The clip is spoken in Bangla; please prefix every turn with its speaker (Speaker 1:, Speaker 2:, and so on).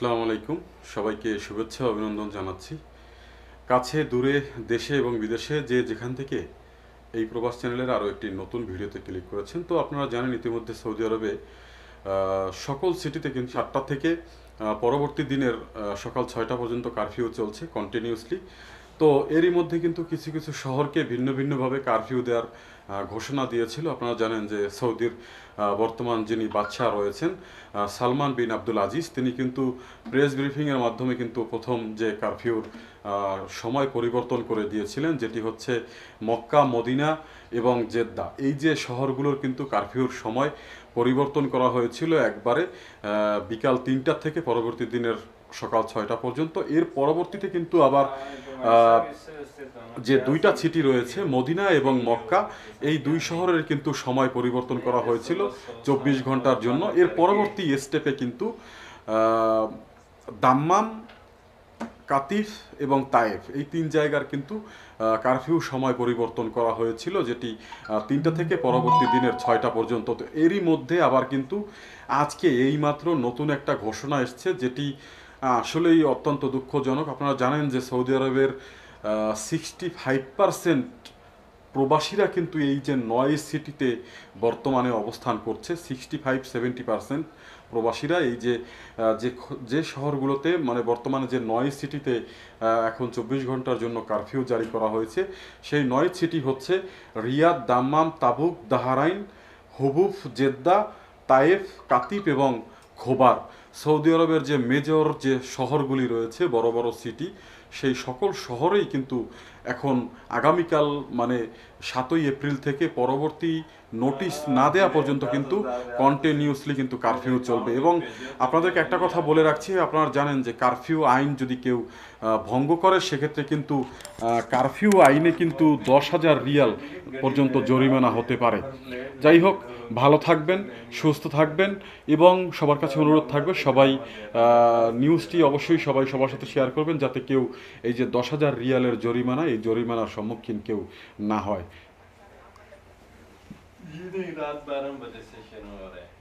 Speaker 1: আসসালামু আলাইকুম সবাইকে শুভেচ্ছা অভিনন্দন জানাচ্ছি কাছে দূরে দেশে এবং বিদেশে যে যেখান থেকে এই প্রবাস চ্যানেলের আরও একটি নতুন ভিডিওতে ক্লিক করেছেন তো আপনারা জানেন ইতিমধ্যে সৌদি আরবে সকল সিটিতে কিন্তু সাতটা থেকে পরবর্তী দিনের সকাল ছয়টা পর্যন্ত কারফিউ চলছে কন্টিনিউসলি তো এরই মধ্যে কিন্তু কিছু কিছু শহরকে ভিন্ন ভিন্নভাবে কারফিউ দেওয়ার ঘোষণা দিয়েছিল আপনারা জানেন যে সৌদির বর্তমান যিনি বাদশাহ রয়েছেন সালমান বিন আব্দুল আজিজ তিনি কিন্তু প্রেস ব্রিফিংয়ের মাধ্যমে কিন্তু প্রথম যে কারফিউর সময় পরিবর্তন করে দিয়েছিলেন যেটি হচ্ছে মক্কা মদিনা এবং জেদ্দা এই যে শহরগুলোর কিন্তু কারফিউর সময় পরিবর্তন করা হয়েছিল একবারে বিকাল তিনটার থেকে পরবর্তী দিনের সকাল ছয়টা পর্যন্ত এর পরবর্তীতে কিন্তু আবার যে দুইটা সিটি রয়েছে মদিনা এবং মক্কা এই দুই শহরের কিন্তু সময় পরিবর্তন করা হয়েছিল চব্বিশ ঘন্টার জন্য এর পরবর্তী স্টেপে কিন্তু দাম্মাম কাতিফ এবং তায়েফ এই তিন জায়গার কিন্তু কারফিউ সময় পরিবর্তন করা হয়েছিল যেটি তিনটা থেকে পরবর্তী দিনের ছয়টা পর্যন্ত তো এরই মধ্যে আবার কিন্তু আজকে এইমাত্র নতুন একটা ঘোষণা এসছে যেটি আসলেই অত্যন্ত দুঃখজনক আপনারা জানেন যে সৌদি আরবের সিক্সটি ফাইভ পারসেন্ট প্রবাসীরা কিন্তু এই যে নয় সিটিতে বর্তমানে অবস্থান করছে সিক্সটি ফাইভ সেভেন্টি পারসেন্ট প্রবাসীরা এই যে যে শহরগুলোতে মানে বর্তমানে যে নয় সিটিতে এখন চব্বিশ ঘন্টার জন্য কারফিউ জারি করা হয়েছে সেই নয় সিটি হচ্ছে Riyadh Dammam Tabuk Dhahran Hofuf Jeddah Taif Qatif এবং খোবার সৌদি আরবের যে মেজর যে শহরগুলি রয়েছে বড় বড় সিটি সেই সকল শহরেই কিন্তু এখন আগামীকাল মানে সাতই এপ্রিল থেকে পরবর্তী নোটিশ না দেওয়া পর্যন্ত কিন্তু কন্টিনিউসলি কিন্তু কারফিউ চলবে এবং আপনাদেরকে একটা কথা বলে রাখছি আপনারা জানেন যে কারফিউ আইন যদি কেউ ভঙ্গ করে সেক্ষেত্রে কিন্তু কারফিউ আইনে কিন্তু দশ হাজার রিয়াল পর্যন্ত জরিমানা হতে পারে যাই হোক ভালো থাকবেন সুস্থ থাকবেন এবং সবার কাছে অনুরোধ থাকবে সবাই নিউজটি অবশ্যই সবাই সবার সাথে শেয়ার করবেন যাতে কেউ এই যে দশ হাজার রিয়ালের জরিমানা এই জরিমানার সম্মুখীন কেউ না হয়